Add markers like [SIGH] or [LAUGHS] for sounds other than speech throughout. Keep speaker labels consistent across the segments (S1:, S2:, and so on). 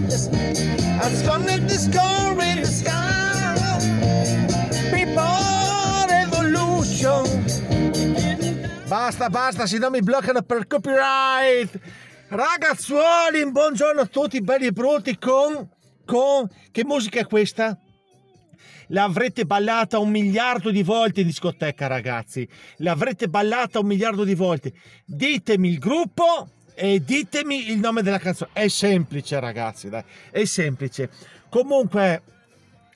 S1: I was gonna make in the sky. People evolution. Basta, basta, se no mi bloccano per copyright. Ragazzuoli, buongiorno a tutti, belli e brutti. con... con... Che musica è questa? L'avrete ballata un miliardo di volte in discoteca, ragazzi. L'avrete ballata un miliardo di volte. Ditemi il gruppo e ditemi il nome della canzone. È semplice, ragazzi, dai. È semplice. Comunque,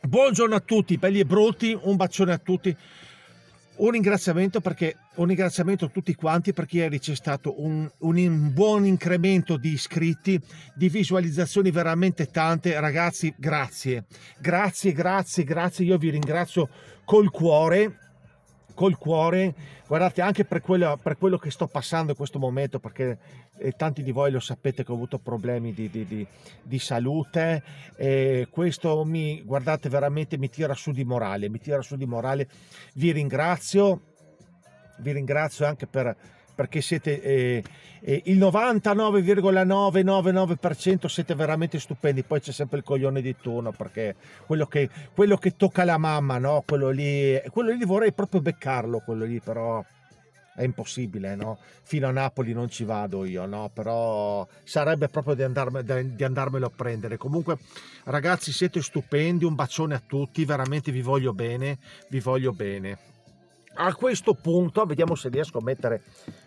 S1: buongiorno a tutti, belli e brutti. Un bacione a tutti. Un ringraziamento, perché, un ringraziamento a tutti quanti per chi ha ricevuto un, un, buon incremento di iscritti, di visualizzazioni veramente tante. Ragazzi, grazie. Grazie, grazie, grazie. Io vi ringrazio col cuore col cuore, guardate anche per quello, per quello, che sto passando in questo momento, perché eh, tanti di voi lo sapete che ho avuto problemi di, di, di, di salute, e questo mi, guardate, veramente mi tira su di morale, mi tira su di morale. Vi ringrazio, vi ringrazio anche per perché siete eh, eh, il 99,999% siete veramente stupendi, poi c'è sempre il coglione di turno perché quello che, quello che tocca la mamma, no? quello, lì, quello lì vorrei proprio beccarlo, quello lì però è impossibile, no? Fino a Napoli non ci vado io, no? Però sarebbe proprio di, andarme, di, andarmelo a prendere. Comunque, ragazzi, siete stupendi. Un bacione a tutti, veramente vi voglio bene, vi voglio bene. A questo punto, vediamo se riesco a mettere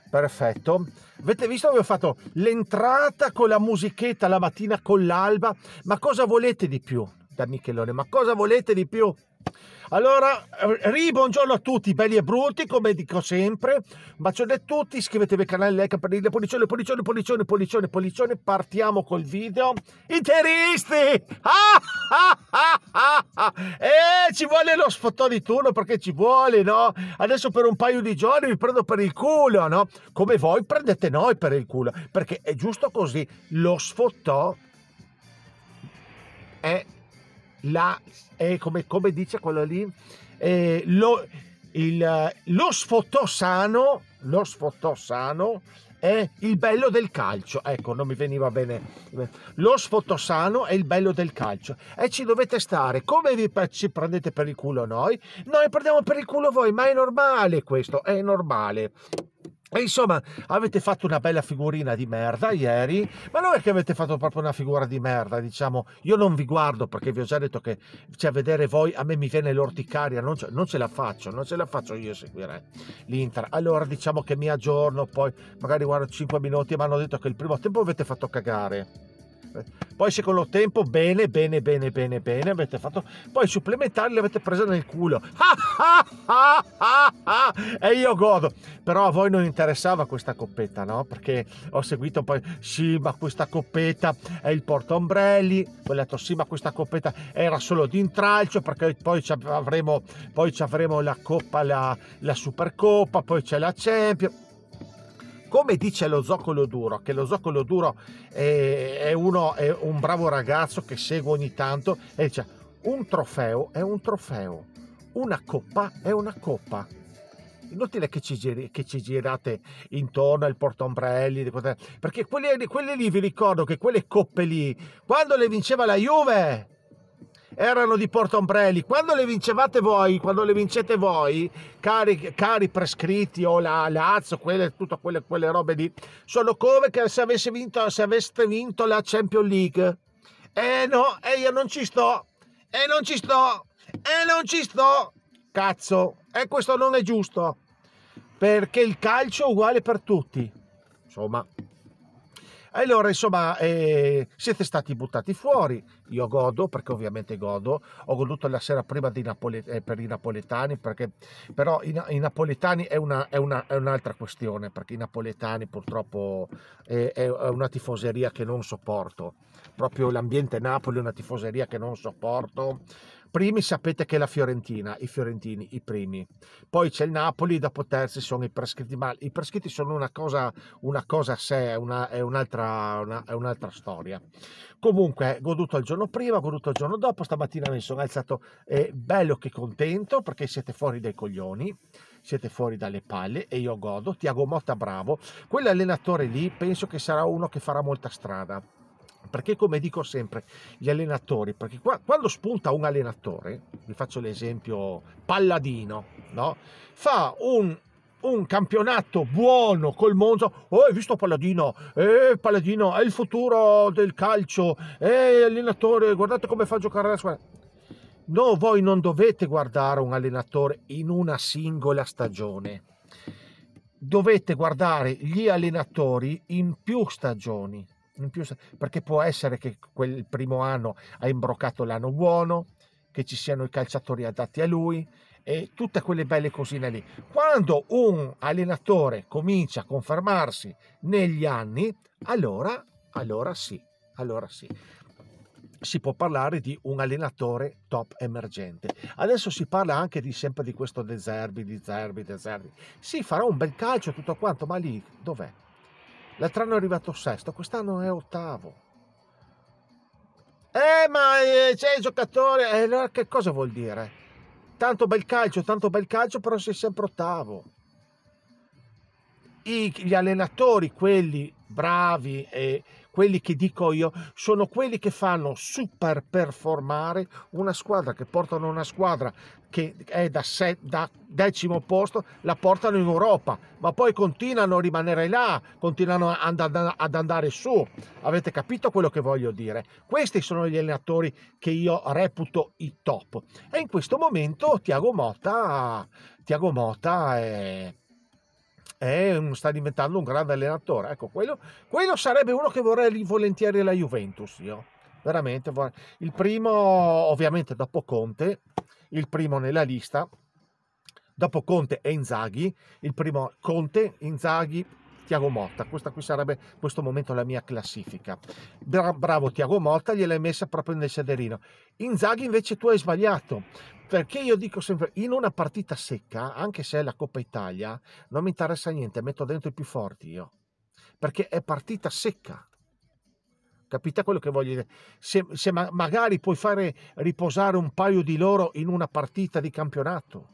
S1: Perfetto. Avete visto ho fatto l'entrata con la musichetta la mattina con l'alba? Ma cosa volete di più da Michelone? Ma cosa volete di più? Allora, eh, ri, buongiorno a tutti, belli e brutti, come dico sempre. Bacione a tutti, iscrivetevi al canale, like, aprile, pollicione, pollicione, pollicione, pollicione, pollicione. Partiamo col video. Interisti! Ah, ah, ah, ah, ah. Eh, ci vuole lo sfottò di turno perché ci vuole, no? Adesso per un paio di giorni vi prendo per il culo, no? Come voi prendete noi per il culo, perché è giusto così. Lo sfottò è la, eh, come, come, dice quello lì, eh, lo, il, lo sfottosano, lo sfottosano è il bello del calcio. Ecco, non mi veniva bene. Lo sfottosano è il bello del calcio. E ci dovete stare. Come vi ci prendete per il culo noi? Noi prendiamo per il culo voi, ma è normale questo, è normale. E insomma, avete fatto una bella figurina di merda ieri, ma non è che avete fatto proprio una figura di merda, diciamo, io non vi guardo perché vi ho già detto che cioè, vedere voi a me mi viene l'orticaria, non ce, non ce la faccio, non ce la faccio io seguire l'Inter. Allora diciamo che mi aggiorno, poi magari guardo 5 minuti, ma hanno detto che il primo tempo avete fatto cagare poi secondo tempo bene, bene, bene, bene, bene, avete fatto. Poi i supplementari li avete presi nel culo. [LAUGHS] e io godo. Però a voi non interessava questa coppetta, no? Perché ho seguito poi, sì, ma questa coppetta è il portombrelli. ho detto, sì, ma questa coppetta era solo di intralcio, perché poi ci avremo, poi ci avremo la coppa, la, la supercoppa, poi c'è la Champions come dice lo zoccolo duro, che lo zoccolo duro è, è, uno, è un bravo ragazzo che segue ogni tanto e dice un trofeo è un trofeo, una coppa è una coppa. Inutile che ci, giri, che ci girate intorno al portombrelli, perché quelle, quelli lì vi ricordo che quelle coppe lì, quando le vinceva la Juve, erano di portaombrelli. Quando le vincevate voi, quando le vincete voi, cari, cari prescritti o la Lazio, quelle, tutte quelle, quelle robe lì, sono come se, avesse vinto, se aveste vinto la Champions League. Eh no, e eh io non ci sto, e eh non ci sto, e eh non ci sto. Cazzo, e eh, questo non è giusto. Perché il calcio è uguale per tutti. Insomma. Allora, insomma, eh, siete stati buttati fuori. Io godo, perché ovviamente godo. Ho goduto la sera prima Napoli, eh, per i napoletani, perché però i, i napoletani è, una, è, una, è, un'altra questione, perché i napoletani purtroppo è, è, una tifoseria che non sopporto. Proprio l'ambiente Napoli è una tifoseria che non sopporto primi sapete che è la Fiorentina, i fiorentini, i primi. Poi c'è il Napoli, dopo terzi sono i prescritti, ma i prescritti sono una cosa, una cosa a sé, una, è, un'altra, una, è un'altra storia. Comunque, goduto il giorno prima, goduto il giorno dopo, stamattina mi sono alzato eh, bello che contento perché siete fuori dai coglioni siete fuori dalle palle e io godo. Tiago Motta bravo. Quell'allenatore lì penso che sarà uno che farà molta strada. Perché come dico sempre, gli allenatori, perché qua, quando spunta un allenatore, vi faccio l'esempio Palladino, no? fa un, un, campionato buono col Monza, oh eh, hai visto Palladino, eh, Palladino è il futuro del calcio, eh allenatore, guardate come fa a giocare la squadra. No, voi non dovete guardare un allenatore in una singola stagione. Dovete guardare gli allenatori in più stagioni più, perché può essere che quel primo anno ha imbroccato l'anno buono, che ci siano i calciatori adatti a lui e tutte quelle belle cosine lì. Quando un allenatore comincia a confermarsi negli anni, allora, allora sì, allora sì. Si può parlare di un allenatore top emergente. Adesso si parla anche di, sempre di questo De Zerbi, di Zerbi, De Zerbi. Sì, farà un bel calcio tutto quanto, ma lì dov'è? L'altro anno è arrivato sesto, quest'anno è ottavo. Eh, ma eh, c'è il giocatore, eh, allora che cosa vuol dire? Tanto bel calcio, tanto bel calcio, però sei sempre ottavo. I, gli allenatori, quelli bravi e quelli che dico io, sono quelli che fanno super performare una squadra, che portano una squadra che è da, set, da decimo posto, la portano in Europa, ma poi continuano a rimanere là, continuano ad, ad andare su. Avete capito quello che voglio dire? Questi sono gli allenatori che io reputo i top. E in questo momento Tiago Motta, Tiago Motta è è, sta diventando un grande allenatore. Ecco, quello, quello sarebbe uno che vorrei volentieri la Juventus, io. Veramente, il primo ovviamente dopo Conte, il primo nella lista, dopo Conte e Inzaghi, il primo Conte, Inzaghi, Tiago Motta, questa qui sarebbe in questo momento la mia classifica. Bra bravo Tiago Motta, gliel'hai messa proprio nel sederino. Inzaghi invece tu hai sbagliato, perché io dico sempre, in una partita secca, anche se è la Coppa Italia, non mi interessa niente, metto dentro i più forti io. Perché è partita secca. Capite quello che voglio dire? Se, se ma magari puoi fare riposare un paio di loro in una partita di campionato,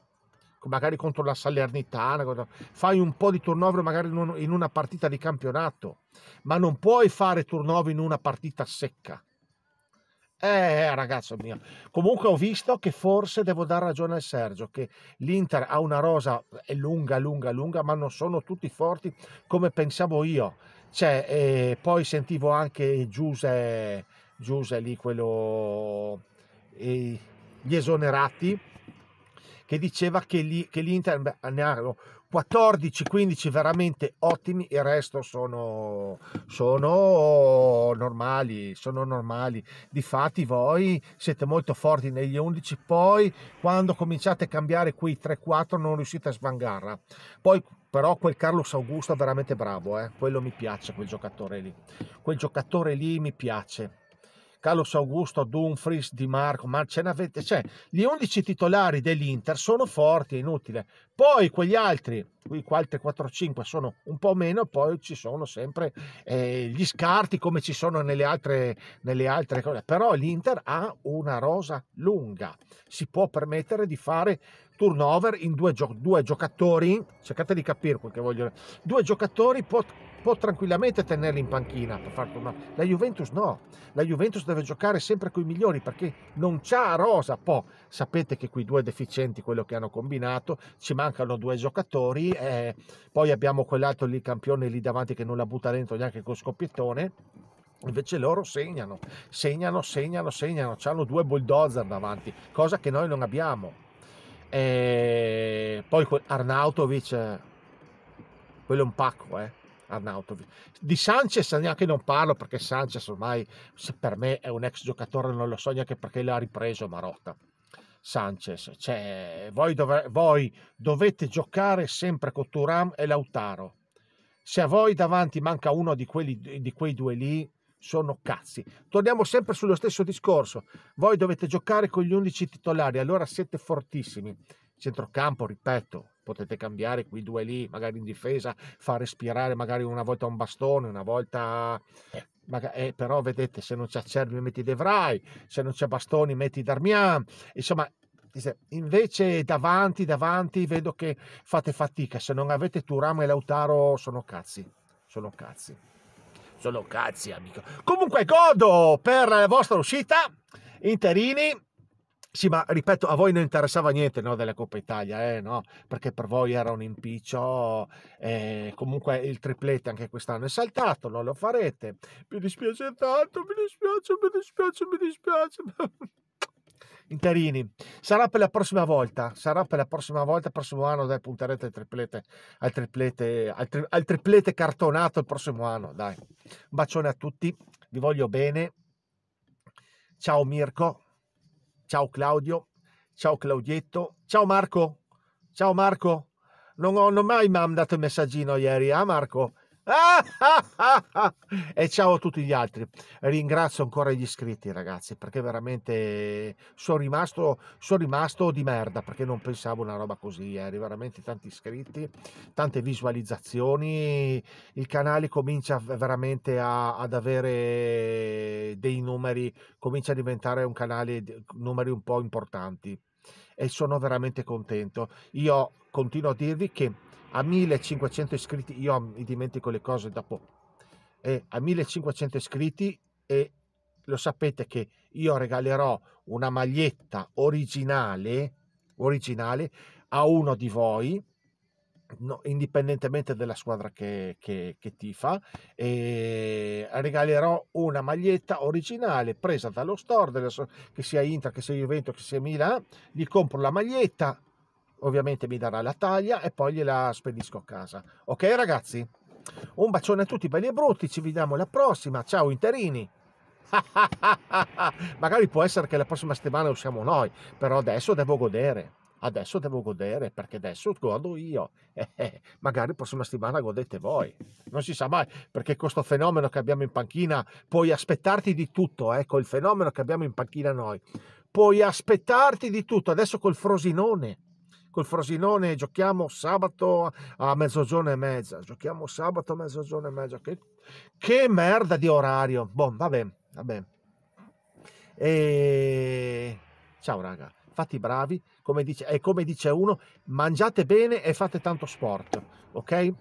S1: magari contro la Salernitana, fai un po' di turnover magari in, una partita di campionato, ma non puoi fare turnover in una partita secca. Eh, ragazzo mio. Comunque ho visto che forse devo dare ragione al Sergio, che l'Inter ha una rosa lunga, lunga, lunga, ma non sono tutti forti come pensavo io. Cioè, eh, poi sentivo anche Giuse, Giuse lì, quello... Eh, gli esonerati, che diceva che, l'Inter ne ha 14-15 veramente ottimi, il resto sono, sono normali, sono normali. Difatti voi siete molto forti negli 11, poi quando cominciate a cambiare quei 3-4 non riuscite a svangarla. Poi però quel Carlos Augusto è veramente bravo, eh? quello mi piace, quel giocatore lì. Quel giocatore lì mi piace Carlos Augusto, Dumfries, Di Marco, ma ce n'avete, cioè gli 11 titolari dell'Inter sono forti, è inutile. Poi quegli altri, qui altri 4-5 sono un po' meno, poi ci sono sempre eh, gli scarti come ci sono nelle altre, nelle altre cose, però l'Inter ha una rosa lunga, si può permettere di fare turnover in due, gio- due giocatori, cercate di capire quel che voglio dire, due giocatori pot- può tranquillamente tenerli in panchina per far una... La Juventus no, la Juventus deve giocare sempre con i migliori perché non c'ha rosa. po sapete che quei due deficienti, quello che hanno combinato, ci mancano due giocatori, eh, poi abbiamo quell'altro lì campione lì davanti che non la butta dentro neanche con scoppiettone. Invece loro segnano, segnano, segnano, segnano, hanno due bulldozer davanti, cosa che noi non abbiamo. E eh, poi Arnautovic, eh, quello è un pacco, eh Arnautovic. Di Sanchez neanche non parlo perché Sanchez ormai per me è un ex giocatore, non lo so neanche perché l'ha ripreso Marotta. Sanchez, cioè, voi, dov- voi dovete giocare sempre con Turam e Lautaro. Se a voi davanti manca uno di, quelli, di quei due lì, sono cazzi. Torniamo sempre sullo stesso discorso. Voi dovete giocare con gli 11 titolari, allora siete fortissimi. Centrocampo, ripeto, potete cambiare qui, due lì, magari in difesa, far respirare magari una volta un bastone, una volta... Eh, eh però vedete, se non c'è Acerbi metti De Vrij, se non c'è Bastoni metti Darmian, insomma invece davanti, davanti vedo che fate fatica, se non avete Turam e Lautaro sono cazzi, sono cazzi, sono cazzi amico. Comunque godo per la vostra uscita, Interini, sì, ma ripeto, a voi non interessava niente no, della Coppa Italia, eh, no? perché per voi era un impiccio. Eh, comunque il triplete anche quest'anno è saltato, non lo farete. Mi dispiace tanto, mi dispiace, mi dispiace, mi dispiace. [LAUGHS] Interini, sarà per la prossima volta, sarà per la prossima volta, il prossimo anno dai, punterete al triplete, al triplete, al, tri, al triplete cartonato il prossimo anno, dai. Un bacione a tutti, vi voglio bene. Ciao Mirko. Ciao Claudio, ciao Claudietto, ciao Marco, ciao Marco. Non ho, non mai mandato hanno il messaggino ieri, ah eh, Marco? [LAUGHS] e ciao a tutti gli altri. Ringrazio ancora gli iscritti, ragazzi, perché veramente sono rimasto, sono rimasto di merda perché non pensavo una roba così. Eh. Veramente tanti iscritti, tante visualizzazioni. Il canale comincia veramente a, ad avere dei numeri, comincia a diventare un canale di numeri un po' importanti e sono veramente contento. Io continuo a dirvi che a 1500 iscritti, io mi dimentico le cose dopo, e eh, a 1500 iscritti e lo sapete che io regalerò una maglietta originale, originale a uno di voi, no, indipendentemente dalla squadra che, che, che tifa, e regalerò una maglietta originale presa dallo store, della, che sia Inter, che sia Juventus, che sia Milan, gli compro la maglietta, ovviamente mi darà la taglia e poi gliela spedisco a casa. Ok ragazzi? Un bacione a tutti belli e brutti, ci vediamo alla prossima, ciao interini! [LAUGHS] Magari può essere che la prossima settimana usciamo noi, però adesso devo godere. Adesso devo godere perché adesso godo io. [LAUGHS] magari la prossima settimana godete voi. Non si sa mai perché questo fenomeno che abbiamo in panchina puoi aspettarti di tutto. Ecco eh, il fenomeno che abbiamo in panchina noi. Puoi aspettarti di tutto. Adesso col Frosinone col Frosinone giochiamo sabato a mezzogiorno e mezza, giochiamo sabato a mezzogiorno e mezza, che, che merda di orario, boh, vabbè, vabbè. E... Ciao raga, fate bravi, come dice, e come dice uno, mangiate bene e fate tanto sport, ok?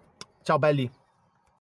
S1: Ciao belli!